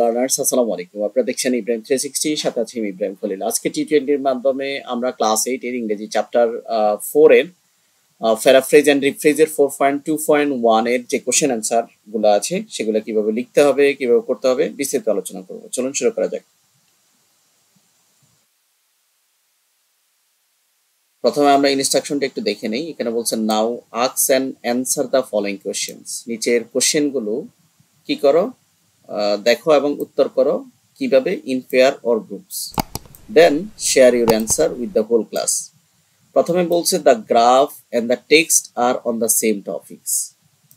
Learners আসসালামু আলাইকুম আপনারা দেখছেন ইব্রাহিম থ্রি সিক্সটি সাথে আছি ইব্রাহিম খলিল আজকে টি টোয়েন্টির মাধ্যমে আমরা ক্লাস এইট এর ইংরেজি চ্যাপ্টার ফোর এর ফ্যারাফ্রেজ অ্যান্ড এর four point two point one এর যে কোশ্চেন অ্যান্সার গুলো আছে সেগুলো কিভাবে লিখতে হবে কিভাবে করতে হবে বিস্তারিত আলোচনা করবো চলুন শুরু করা যাক প্রথমে আমরা ইনস্ট্রাকশনটা একটু দেখে নেই এখানে বলছেন নাও আক্স and answer the following questions নিচের কোশ্চেন গুলো কি করো দেখো এবং উত্তর করো কিভাবে in pair or groups then share your answer with the whole class প্রথমে বলছে the graph and the text are on the same topics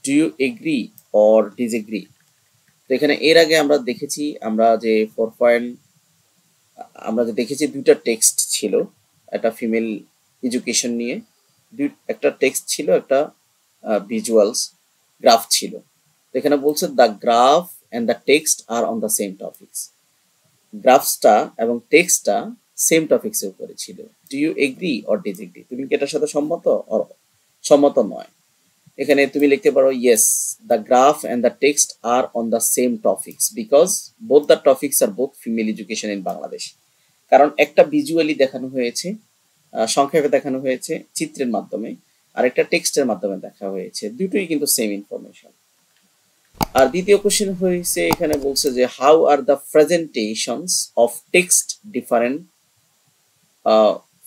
do you agree or disagree তো এখানে এর আগে আমরা দেখেছি আমরা যে ফোর পয়েন্ট আমরা যে দেখেছি দুইটা টেক্সট ছিল একটা ফিমেল এডুকেশন নিয়ে দুই একটা টেক্সট ছিল একটা ভিজুয়ালস গ্রাফ ছিল এখানে বলছে the graph and the text are on the same topics গ্রাফসটা এবং টেক্সটটা সেম এর উপরে ছিল do you agree or disagree তুমি কি এটার সাথে সম্মত অর সম্মত নয় এখানে তুমি লিখতে পারো yes the graph and the text are on the same topics because both the topics are both female education in Bangladesh কারণ একটা ভিজুয়ালি দেখানো হয়েছে সংক্ষেপে দেখানো হয়েছে চিত্রের মাধ্যমে আর একটা টেক্সটের মাধ্যমে দেখা হয়েছে দুটোই কিন্তু সেম ইনফরমেশন আর দ্বিতীয় কোশ্চেন হয়েছে এখানে বলছে যে how are the presentations of text different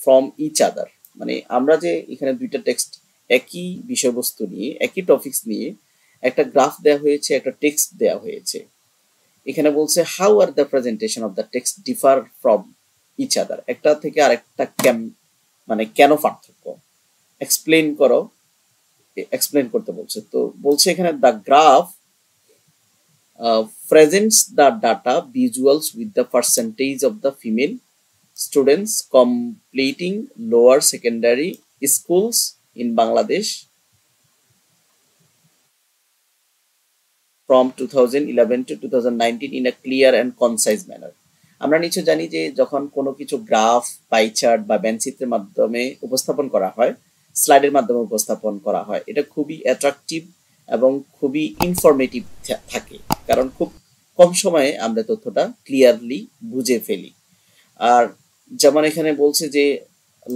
from each other মানে আমরা যে এখানে দুইটা টেক্সট একই বিষয়বস্তু নিয়ে একই টপিকস নিয়ে একটা গ্রাফ দেওয়া হয়েছে একটা টেক্সট দেওয়া হয়েছে এখানে বলছে how are the presentation of the text differ from each other একটা থেকে আরেকটা ক্যাম মানে কেন পার্থক্য এক্সপ্লেন করো এক্সপ্লেন করতে বলছে তো বলছে এখানে the graph presents the data visuals with the percentage of the female students completing lower secondary schools in Bangladesh from 2011 to 2019 in a clear and concise manner. আমরা নিশ্চয় জানি যে যখন কোনো কিছু গ্রাফ পাই চার্ট বা ব্যানচিত্রের মাধ্যমে উপস্থাপন করা হয় স্লাইডের মাধ্যমে উপস্থাপন করা হয় এটা খুবই অ্যাট্রাকটিভ এবং খুবই ইনফরমেটিভ থাকে কারণ খুব কম সময়ে আমরা তথ্যটা ক্লিয়ারলি বুঝে ফেলি আর যেমন এখানে বলছে যে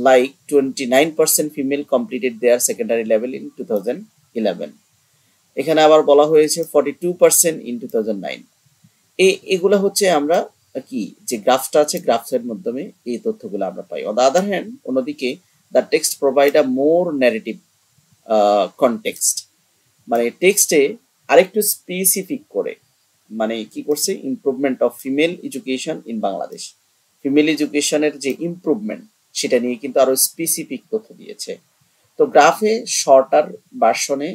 like twenty nine percent female completed their secondary level in two thousand eleven এখানে আবার বলা হয়েছে forty two percent in two thousand nine এগুলো হচ্ছে আমরা কি যে গ্রাফটা আছে গ্রাফসের মাধ্যমে এই তথ্যগুলো আমরা পাই অন দ্য আদার হ্যান্ড অন্যদিকে the text provide a more narrative context মানে টেক্সটে আরেকটু স্পেসিফিক করে মানে কি করছে improvement of female education in Bangladesh female এডুকেশনের যে ইমপ্রুভমেন্ট সেটা নিয়ে কিন্তু আরো স্পেসিফিক তথ্য দিয়েছে তো গ্রাফে শর্টার বার্সনে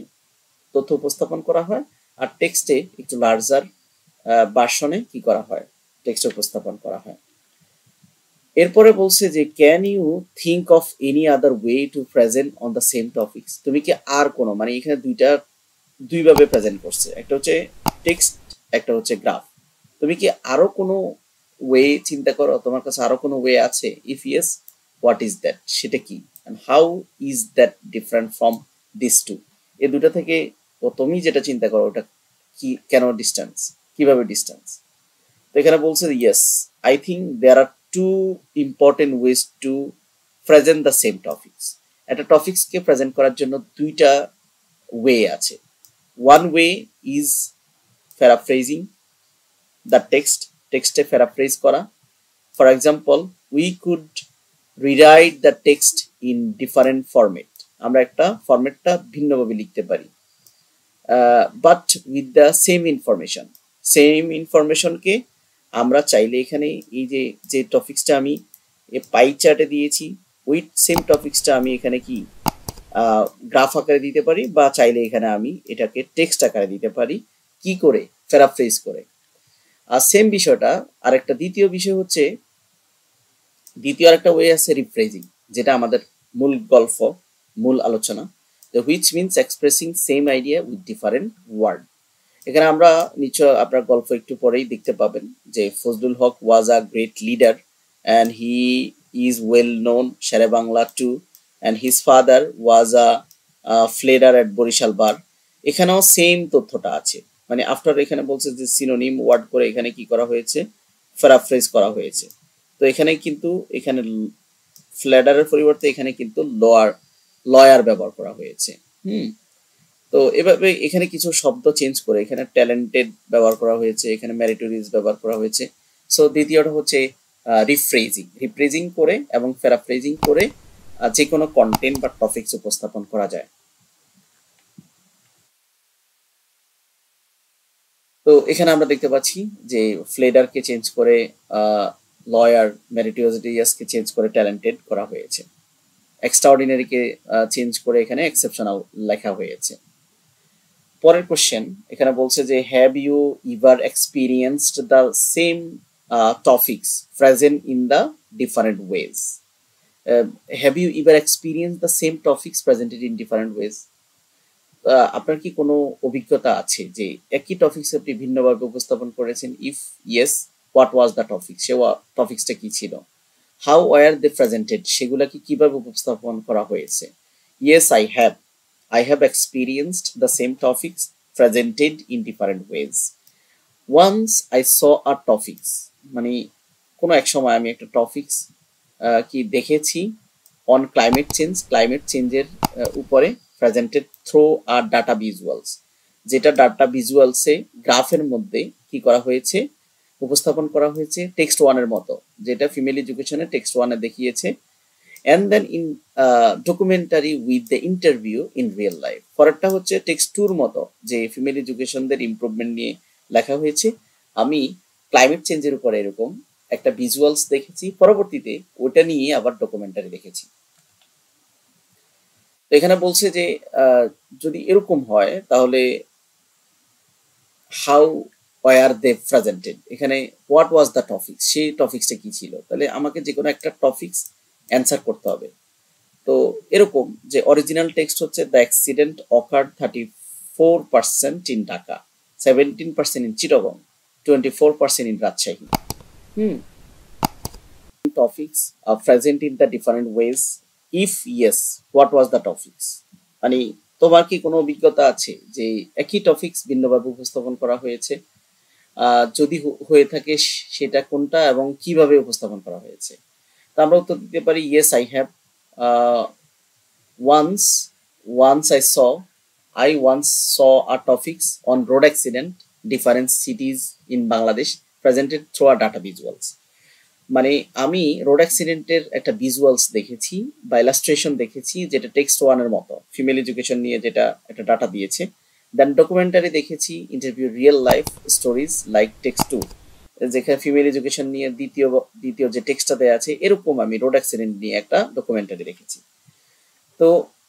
তথ্য উপস্থাপন করা হয় আর টেক্সটে একটু লার্জার বার্সনে কি করা হয় টেক্সট উপস্থাপন করা হয় এরপরে বলছে যে can you think of any other way to present on the same topic তুমি কি আর কোনো মানে এখানে দুইটা দুইভাবে প্রেজেন্ট করছে একটা হচ্ছে টেক্সট একটা হচ্ছে গ্রাফ তুমি কি আরো কোনো ওয়ে চিন্তা করো তোমার কাছে আরো কোনো ওয়ে আছে if yes what is that সেটা কি how is that different from this two এ দুটা থেকে তুমি যেটা চিন্তা করো ওটা কি কেন ডিস্টেন্স কিভাবে ডিস্টেন্স তো এখানে বলছে yes I think there are two important ways to present the same topics একটা টপিক্সকে প্রেজেন্ট করার জন্য দুইটা ওয়ে আছে One way is paraphrasing the text, text a paraphrase kora. For example, we could rewrite the text in different format. আমরা একটা ফরম্যাটটা ভিন্নভাবে লিখতে পারি but with the same information same ইনফরমেশনকে আমরা চাইলে এখানে এই যে যে টপিক্সটা আমি পাই চার্টে দিয়েছি উইথ সেম টপিক্সটা আমি এখানে কি গ্রাফ আকারে দিতে পারি বা চাইলে এখানে আমি এটাকে টেক্সট আকারে দিতে পারি কি করে ফ্রেস করে আর সেম বিষয়টা আরেকটা দ্বিতীয় বিষয় হচ্ছে দ্বিতীয় আরেকটা ওয়ে আছে রিফ্রেজিং যেটা আমাদের মূল গল্প মূল আলোচনা which means expressing same idea with different word এখানে আমরা নিশ্চয় আপনার গল্প একটু পরেই দেখতে পাবেন যে Fazlul Haq was a great leader and he is well known Sher-e-Bangla too and his father was a pleader at Barisal bar এখানেও সেম তথ্যটা আছে মানে আফটার এখানে বলছে যে সিনোনিম ওয়ার্ড করে এখানে কি করা হয়েছে ফেরাফ্রেজ করা হয়েছে তো এখানে কিন্তু এখানে ফ্লেডারের পরিবর্তে এখানে কিন্তু লয়ার লয়ার ব্যবহার করা হয়েছে হুম তো এভাবে এখানে কিছু শব্দ চেঞ্জ করে এখানে ট্যালেন্টেড ব্যবহার করা হয়েছে এখানে ম্যারিটোরিয়াস ব্যবহার করা হয়েছে সো দ্বিতীয়টা হচ্ছে রিফ্রেজিং রিফ্রেজিং করে এবং ফেরাফ্রেজিং করে যে কোনো কন্টেন্ট বা টপিকস উপস্থাপন করা যায় তো এখানে আমরা দেখতে পাচ্ছি যে ফ্লেডারকে চেঞ্জ করে লয়ার মেরিটিওজিটিয়াসকে চেঞ্জ করে ট্যালেন্টেড করা হয়েছে এক্সট্রাঅর্ডিনারিকে চেঞ্জ করে এখানে এক্সেপশনাল লেখা হয়েছে পরের কোশ্চেন এখানে বলছে যে have you ever experienced the same topics present in the different ways have you ever experience the same topics presented in different ways আপনার কি কোনো অভিজ্ঞতা আছে যে একই টপিকস আপনি ভিন্নভাবে উপস্থাপন করেছেন if yes what was the topic সে টপিক্সটা কি ছিল হাউ ওয়ার দে প্রেজেন্টেড সেগুলাকে কিভাবে উপস্থাপন করা হয়েছে yes I have I have experienced the same topics presented in different ways once I saw our topics মানে কোনো এক সময় আমি একটা টপিক্স কি দেখেছি অন ক্লাইমেট চেঞ্জ ক্লাইমেট চেঞ্জের উপরে presented through our data visuals যেটা ডাটা ভিজুয়ালসে গ্রাফের মধ্যে কি করা হয়েছে উপস্থাপন করা হয়েছে টেক্সট ওয়ানের মতো যেটা ফিমেল এডুকেশনে টেক্সট ওয়ানে দেখিয়েছে and then in documentary with the interview in real life পরেরটা হচ্ছে টেক্সট টুর মতো যে ফিমেল এডুকেশনদের ইম্প্রুভমেন্ট নিয়ে লেখা হয়েছে আমি ক্লাইমেট চেঞ্জের উপরে এরকম একটা ভিজুয়ালস দেখেছি পরবর্তীতে ওটা নিয়ে আবার ডকুমেন্টারি দেখেছি এখানে বলছে যে যদি এরকম হয় তাহলে হাউ ওয়ার দে প্রেজেন্টেড এখানে হোয়াট ওয়াজ দ্য টপিক সেই টপিক্সটা কি ছিল তাহলে আমাকে যে কোনো একটা টপিক্স অ্যান্সার করতে হবে তো এরকম যে অরিজিনাল টেক্সট হচ্ছে the accident occur thirty four percent in Dhaka seventeen percent in Chittagong twenty four percent in Rajshahi Hmm. Topics are present in the different ways. If yes, what was the topics? মানে তোমার কি কোনো অভিজ্ঞতা আছে যে একই টপিকস ভিন্নভাবে উপস্থাপন করা হয়েছে যদি হয়ে থাকে সেটা কোনটা এবং কিভাবে উপস্থাপন করা হয়েছে তা আমরা উত্তর দিতে পারি yes I have once once I saw I once saw our topics on road accident different cities in Bangladesh presented through our data visuals মানে আমি রোড অ্যাক্সিডেন্টের একটা ভিজুয়ালস দেখেছি বা ইলাস্ট্রেশন দেখেছি যেটা টেক্সট ওয়ানের মতো ফিমেল এডুকেশন নিয়ে যেটা একটা ডাটা দিয়েছে দেন ডকুমেন্টারি দেখেছি interview real life stories like text two যেখানে ফিমেল এডুকেশন নিয়ে দ্বিতীয় দ্বিতীয় যে টেক্সটটা দেওয়া আছে এরকম আমি রোড অ্যাক্সিডেন্ট নিয়ে একটা ডকুমেন্টারি দেখেছি তো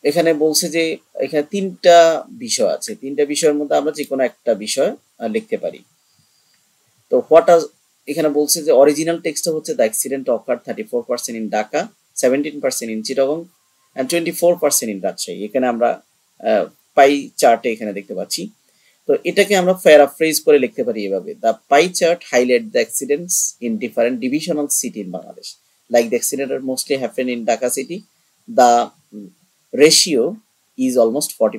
এখানে বলছে যে এখানে তিনটা বিষয় আছে তিনটা বিষয়ের মধ্যে আমরা যে কোনো একটা বিষয় লিখতে পারি তো হোয়াট আজ এখানে বলছে যে অরিজিনাল টেক্সটা হচ্ছে the accident occur thirty four percent in Dhaka seventeen percent in Chittagong and twenty four percent in Rajshahi এখানে আমরা পাই চার্টে এখানে দেখতে পাচ্ছি তো এটাকে আমরা ফেয়ার ফ্রেজ করে লিখতে পারি এভাবে the pie chart highlight the accidents in different divisional city in Bangladesh like the accident are mostly happen in Dhaka city the ratio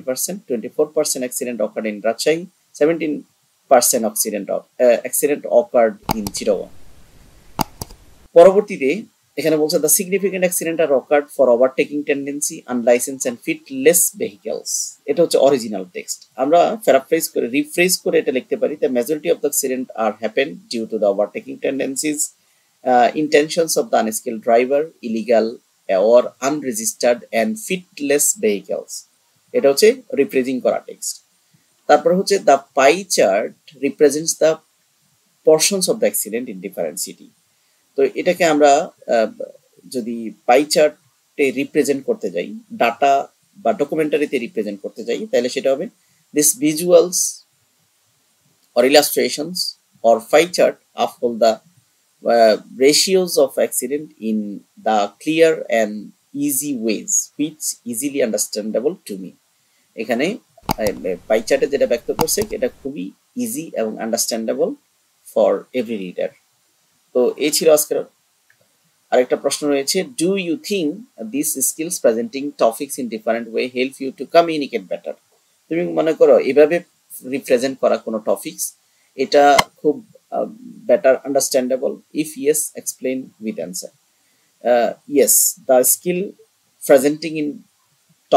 percent twenty four percent accident occur in Rajshahi seventeen percent accident accident occurred in Chittagong পরবর্তীতে এখানে বলছে the significant accident are occurred for overtaking tendency unlicense and fitless vehicles এটা হচ্ছে original text আমরা paraphrase করে rephrase করে এটা লিখতে পারি the majority of the accident are happen due to the overtaking tendencies intentions of the unskill driver illegal or unregistered and fitless vehicles এটা হচ্ছে রিফ্রেজিং করা টেক্সট তারপর হচ্ছে the pie chart represents the portions of the accident in different city তো এটাকে আমরা যদি পাই চার্টে রিপ্রেজেন্ট করতে যাই ডাটা বা ডকুমেন্টারিতে রিপ্রেজেন্ট করতে যাই তাহলে সেটা হবে this visuals or illustrations or pie chart uphold all the ratios of accident in the clear and easy ways which easily understandable to me এখানে পাই চার্টে যেটা ব্যক্ত করছে এটা খুবই ইজি এবং আন্ডারস্ট্যান্ডেবল ফর এভরি রিডার তো এই ছিল আজকের আরেকটা প্রশ্ন রয়েছে do you think this skills presenting topics in different way help you to communicate better তুমি মনে করো এভাবে রিপ্রেজেন্ট করা কোনো টপিকস এটা খুব better understandable if yes explain with answer yes the skill presenting in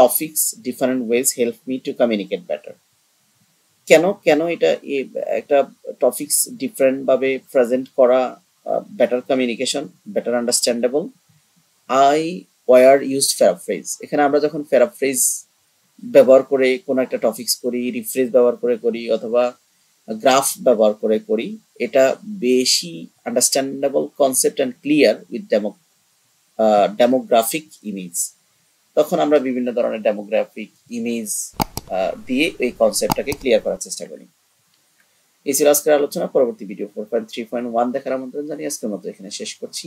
topics different ways help me to communicate better কেন কেন এটা একটা টপিকস ডিফারেন্টভাবে প্রেজেন্ট করা better communication better understandable I were used paraphrase এখানে আমরা যখন ফেরাফ্রেজ ব্যবহার করে কোনো একটা টপিক্স করি রিফ্রেজ ব্যবহার করে করি অথবা গ্রাফ ব্যবহার করে করি এটা বেশি understandable concept and clear with demo demographic image তখন আমরা বিভিন্ন ধরনের ডেমোগ্রাফিক ইমেজ দিয়ে এই কনসেপ্টটাকে ক্লিয়ার করার চেষ্টা করি এই ছিল আজকের আলোচনা পরবর্তী video four point three point one দেখার আমন্ত্রণ জানিয়ে আজকের মতো এখানে শেষ করছি